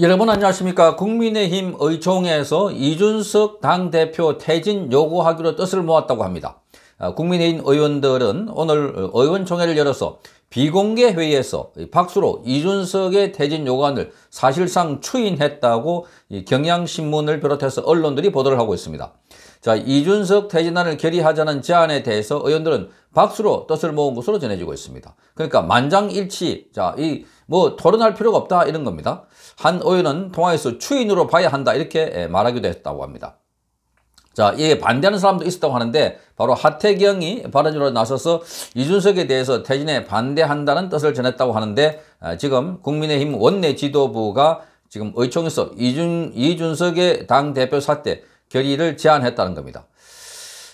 여러분 안녕하십니까 국민의힘 의총에서 이준석 당대표 퇴진 요구하기로 뜻을 모았다고 합니다. 아, 국민의힘 의원들은 오늘 의원총회를 열어서 비공개 회의에서 박수로 이준석의 퇴진 요구안을 사실상 추인했다고 경향신문을 비롯해서 언론들이 보도를 하고 있습니다. 자, 이준석 퇴진안을 결의하자는 제안에 대해서 의원들은 박수로 뜻을 모은 것으로 전해지고 있습니다. 그러니까 만장일치, 자, 이, 뭐, 토론할 필요가 없다, 이런 겁니다. 한 의원은 통화에서 추인으로 봐야 한다, 이렇게 예, 말하기도 했다고 합니다. 자, 이에 예, 반대하는 사람도 있었다고 하는데 바로 하태경이 발언으로 나서서 이준석에 대해서 퇴진에 반대한다는 뜻을 전했다고 하는데 아, 지금 국민의힘 원내 지도부가 지금 의총에서 이준, 이준석의 당대표 사태 결의를 제안했다는 겁니다.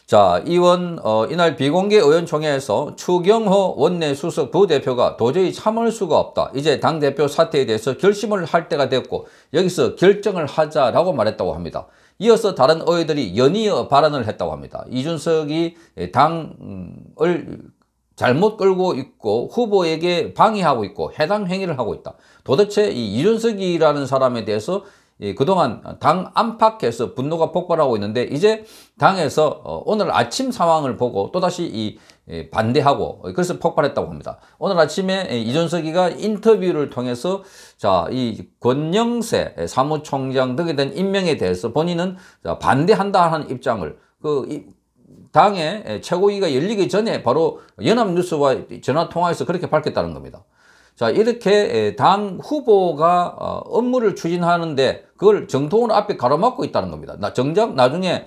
자, 이원 어, 이날 비공개 의원총회에서 추경호 원내 수석 부대표가 도저히 참을 수가 없다. 이제 당대표 사태에 대해서 결심을 할 때가 됐고 여기서 결정을 하자라고 말했다고 합니다. 이어서 다른 의원들이 연이어 발언을 했다고 합니다. 이준석이 당을 잘못 끌고 있고 후보에게 방해하고 있고 해당 행위를 하고 있다. 도대체 이 이준석이라는 사람에 대해서 그동안 당 안팎에서 분노가 폭발하고 있는데 이제 당에서 어, 오늘 아침 상황을 보고 또다시 이 예, 반대하고 어, 그래서 폭발했다고 합니다. 오늘 아침에 이준석이가 인터뷰를 통해서 자이 권영세 사무총장 등에 대한 임명에 대해서 본인은 반대한다 하는 입장을 그 당의 최고위가 열리기 전에 바로 연합뉴스와 전화 통화에서 그렇게 밝혔다는 겁니다. 자 이렇게 당 후보가 어, 업무를 추진하는데 그걸 정통은 앞에 가로막고 있다는 겁니다. 나 정작 나중에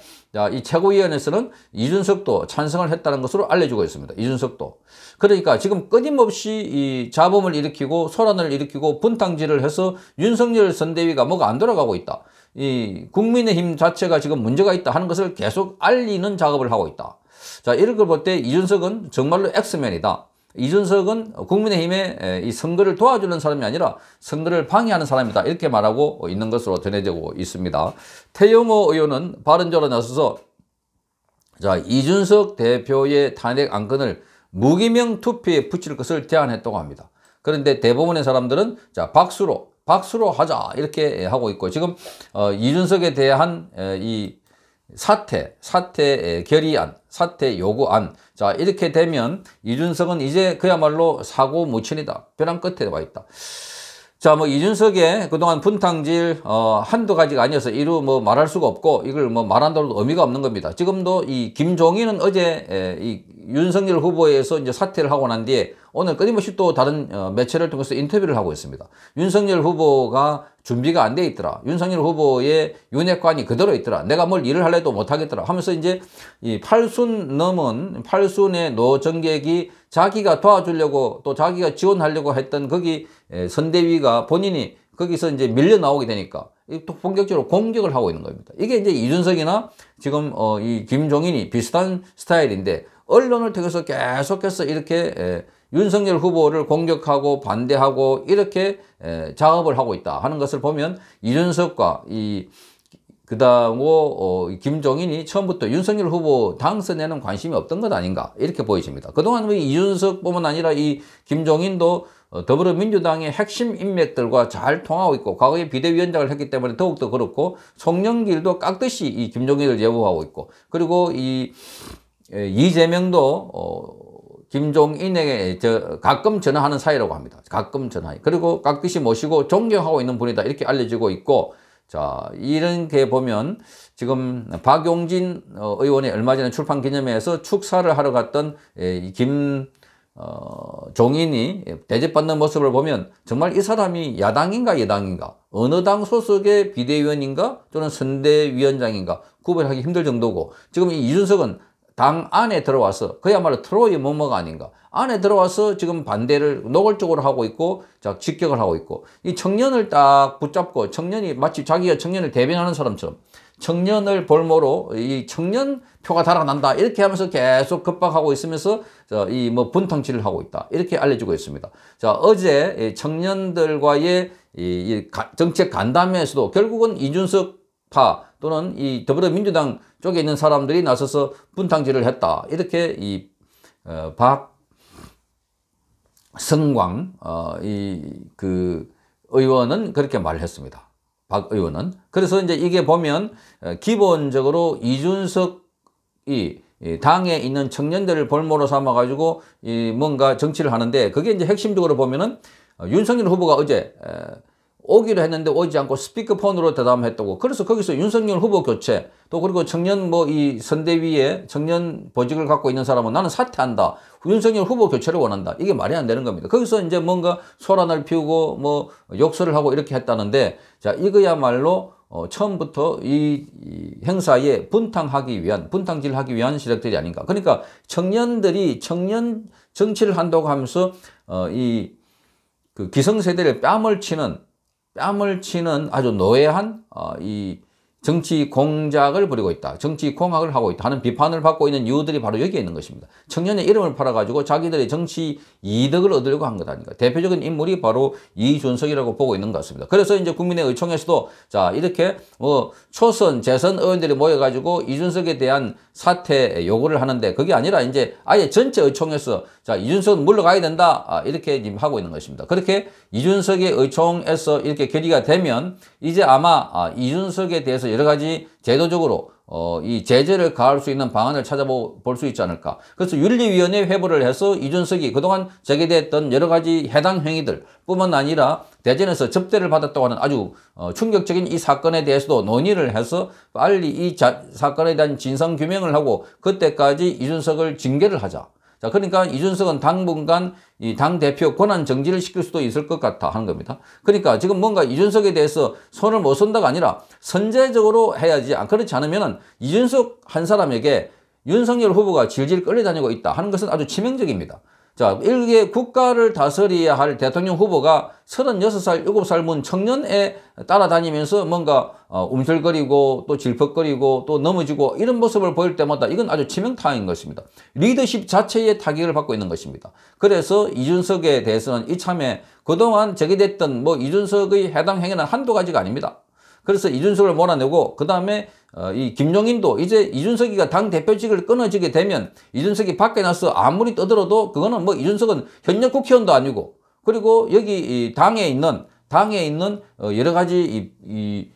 이 최고위원회에서는 이준석도 찬성을 했다는 것으로 알려주고 있습니다. 이준석도 그러니까 지금 끊임없이 이 자범을 일으키고 소란을 일으키고 분탕질을 해서 윤석열 선대위가 뭐가 안 돌아가고 있다. 이 국민의힘 자체가 지금 문제가 있다 하는 것을 계속 알리는 작업을 하고 있다. 자 이런 걸 볼 때 이준석은 정말로 엑스맨이다. 이준석은 국민의힘의 이 선거를 도와주는 사람이 아니라 선거를 방해하는 사람이다 이렇게 말하고 있는 것으로 전해지고 있습니다. 태영호 의원은 발언적로 나서서 자 이준석 대표의 탄핵 안건을 무기명 투표에 붙일 것을 제안했다고 합니다. 그런데 대부분의 사람들은 자 박수로 박수로 하자 이렇게 하고 있고 지금 어, 이준석에 대한 에, 이 사퇴, 사퇴 결의안, 사퇴 요구안. 자, 이렇게 되면 이준석은 이제 그야말로 사고 무친이다 벼랑 끝에 와 있다. 자, 뭐 이준석의 그동안 분탕질 어, 한두 가지가 아니어서 이루 뭐 말할 수가 없고 이걸 뭐 말한다고 해도 의미가 없는 겁니다. 지금도 이 김종인은 어제 에, 이 윤석열 후보에서 이제 사퇴를 하고 난 뒤에 오늘 끊임없이 또 다른 어, 매체를 통해서 인터뷰를 하고 있습니다. 윤석열 후보가 준비가 안 돼 있더라. 윤석열 후보의 윤핵관이 그대로 있더라. 내가 뭘 일을 할래도 못하겠더라. 하면서 이제 이 8순 넘은 8순의 노정객이 자기가 도와주려고 또 자기가 지원하려고 했던 거기 선대위가 본인이 거기서 이제 밀려 나오게 되니까 또 본격적으로 공격을 하고 있는 겁니다. 이게 이제 이준석이나 지금 어 이 김종인이 비슷한 스타일인데 언론을 통해서 계속해서 이렇게 윤석열 후보를 공격하고 반대하고 이렇게 에, 작업을 하고 있다 하는 것을 보면 이준석과 이 그다음고 어, 김종인이 처음부터 윤석열 후보 당선에는 관심이 없던 것 아닌가 이렇게 보이십니다 그동안 뭐 이준석뿐만 아니라 이 김종인도 어, 더불어민주당의 핵심 인맥들과 잘 통하고 있고 과거에 비대위원장을 했기 때문에 더욱더 그렇고 송영길도 깍듯이 이 김종인을 예보하고 있고 그리고 이 이재명도 어, 김종인에게 저 가끔 전화하는 사이라고 합니다. 가끔 전화. 그리고 깍듯이 모시고 존경하고 있는 분이다. 이렇게 알려지고 있고 자, 이런 게 보면 지금 박용진 어, 의원이 얼마 전에 출판 기념회에서 축사를 하러 갔던 예, 김 어, 종인이 대접받는 모습을 보면 정말 이 사람이 야당인가 여당인가 어느 당 소속의 비대위원인가 또는 선대위원장인가 구별하기 힘들 정도고 지금 이 이준석은 당 안에 들어와서 그야말로 트로이 머머가 아닌가 안에 들어와서 지금 반대를 노골적으로 하고 있고 자 직격을 하고 있고 이 청년을 딱 붙잡고 청년이 마치 자기가 청년을 대변하는 사람처럼 청년을 볼모로 이 청년 표가 달아난다 이렇게 하면서 계속 급박하고 있으면서 이 뭐 분탕치를 하고 있다 이렇게 알려주고 있습니다 자 어제 청년들과의 이 정책 간담회에서도 결국은 이준석 파 또는 이 더불어민주당 쪽에 있는 사람들이 나서서 분탕질을 했다. 이렇게 이 어, 박성광 어, 이 그 의원은 그렇게 말 했습니다. 박 의원은. 그래서 이제 이게 보면 어, 기본적으로 이준석이 당에 있는 청년들을 볼모로 삼아 가지고 이 뭔가 정치를 하는데 그게 이제 핵심적으로 보면은 어, 윤석열 후보가 어제 오기로 했는데 오지 않고 스피커폰으로 대담했다고. 그래서 거기서 윤석열 후보 교체, 또 그리고 청년 뭐 이 선대위에 청년 보직을 갖고 있는 사람은 나는 사퇴한다. 윤석열 후보 교체를 원한다. 이게 말이 안 되는 겁니다. 거기서 이제 뭔가 소란을 피우고 뭐 욕설을 하고 이렇게 했다는데 자, 이거야말로 어, 처음부터 이, 이, 행사에 분탕하기 위한, 분탕질하기 위한 시력들이 아닌가. 그러니까 청년들이 청년 정치를 한다고 하면서 어, 이 그 기성세대를 뺨을 치는 뺨을 치는 아주 노예한 어, 이 정치 공작을 벌이고 있다. 정치 공학을 하고 있다 하는 비판을 받고 있는 이유들이 바로 여기에 있는 것입니다. 청년의 이름을 팔아가지고 자기들의 정치 이득을 얻으려고 한 것아니까 대표적인 인물이 바로 이준석이라고 보고 있는 것 같습니다. 그래서 이제 국민의 의총에서도 자 이렇게 뭐 초선, 재선 의원들이 모여가지고 이준석에 대한 사퇴 요구를 하는데 그게 아니라 이제 아예 전체 의총에서 자 이준석은 물러가야 된다 아, 이렇게 지금 하고 있는 것입니다. 그렇게 이준석의 의총에서 이렇게 결의가 되면 이제 아마 아, 이준석에 대해서 그래서 여러 가지 제도적으로 어, 이 제재를 가할 수 있는 방안을 찾아볼 수 있지 않을까. 그래서 윤리위원회 회부를 해서 이준석이 그동안 제기됐던 여러 가지 해당 행위들 뿐만 아니라 대전에서 접대를 받았다고 하는 아주 어, 충격적인 이 사건에 대해서도 논의를 해서 빨리 이 자, 사건에 대한 진상 규명을 하고 그때까지 이준석을 징계를 하자. 자, 그러니까 이준석은 당분간 이 당 대표 권한 정지를 시킬 수도 있을 것 같아 하는 겁니다. 그러니까 지금 뭔가 이준석에 대해서 손을 못 쓴다가 아니라 선제적으로 해야지 아, 그렇지 않으면 이준석 한 사람에게 윤석열 후보가 질질 끌려다니고 있다 하는 것은 아주 치명적입니다. 자, 일개 국가를 다스려야 할 대통령 후보가 36살, 7살 문 청년에 따라다니면서 뭔가 어, 움찔거리고또 질퍽거리고 또 넘어지고 이런 모습을 보일 때마다 이건 아주 치명타인 것입니다. 리더십 자체의 타격을 받고 있는 것입니다. 그래서 이준석에 대해서는 이참에 그동안 제기됐던 뭐 이준석의 해당 행위는 한두 가지가 아닙니다. 그래서 이준석을 몰아내고 그 다음에 어, 이 김종인도 이제 이준석이가 당대표직을 끊어지게 되면 이준석이 밖에 나서 아무리 떠들어도 그거는 뭐 이준석은 현역 국회의원도 아니고 그리고 여기 이 당에 있는 당에 있는 어, 여러 가지 이, 이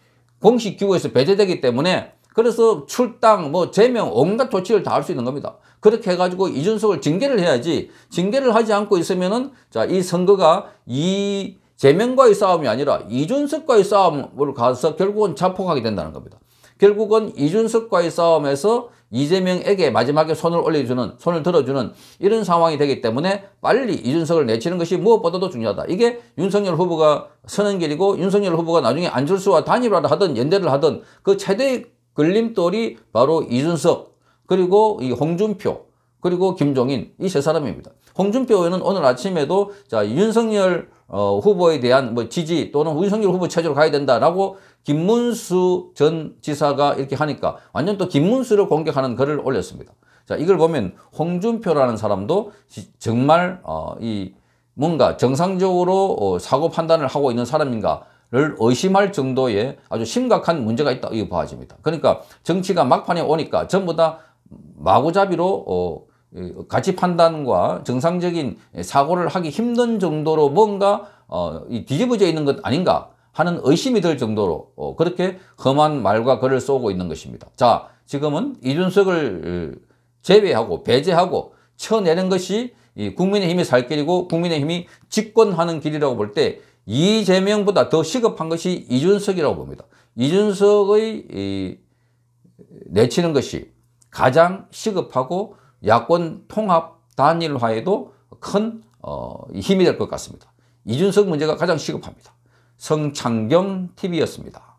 공식 기구에서 배제되기 때문에 그래서 출당, 뭐 제명, 온갖 조치를 다 할 수 있는 겁니다. 그렇게 해가지고 이준석을 징계를 해야지 징계를 하지 않고 있으면은 자 이 선거가 이 재명과의 싸움이 아니라 이준석과의 싸움으로 가서 결국은 자폭하게 된다는 겁니다. 결국은 이준석과의 싸움에서 이재명에게 마지막에 손을 올려주는 손을 들어주는 이런 상황이 되기 때문에 빨리 이준석을 내치는 것이 무엇보다도 중요하다. 이게 윤석열 후보가 서는 길이고 윤석열 후보가 나중에 안철수와 단일화를 하든 연대를 하든 그 최대의 걸림돌이 바로 이준석 그리고 이 홍준표 그리고 김종인 이 세 사람입니다. 홍준표 의원은 오늘 아침에도 자 윤석열 어, 후보에 대한 뭐 지지 또는 윤석열 후보 체제로 가야 된다라고 김문수 전 지사가 이렇게 하니까 완전 또 김문수를 공격하는 글을 올렸습니다. 자, 이걸 보면 홍준표라는 사람도 정말 어, 이 뭔가 정상적으로 어, 사고 판단을 하고 있는 사람인가 를 의심할 정도의 아주 심각한 문제가 있다 이거 봐집니다. 그러니까 정치가 막판에 오니까 전부 다 마구잡이로 어, 가치 판단과 정상적인 사고를 하기 힘든 정도로 뭔가 어, 뒤집어져 있는 것 아닌가 하는 의심이 들 정도로 어, 그렇게 험한 말과 글을 쏘고 있는 것입니다. 자, 지금은 이준석을 제외하고 배제하고 쳐내는 것이 국민의힘이 살 길이고 국민의힘이 집권하는 길이라고 볼 때 이재명보다 더 시급한 것이 이준석이라고 봅니다. 이준석의 이, 내치는 것이 가장 시급하고 야권 통합 단일화에도 큰 어, 힘이 될 것 같습니다. 이준석 문제가 가장 시급합니다. 성창경 TV였습니다.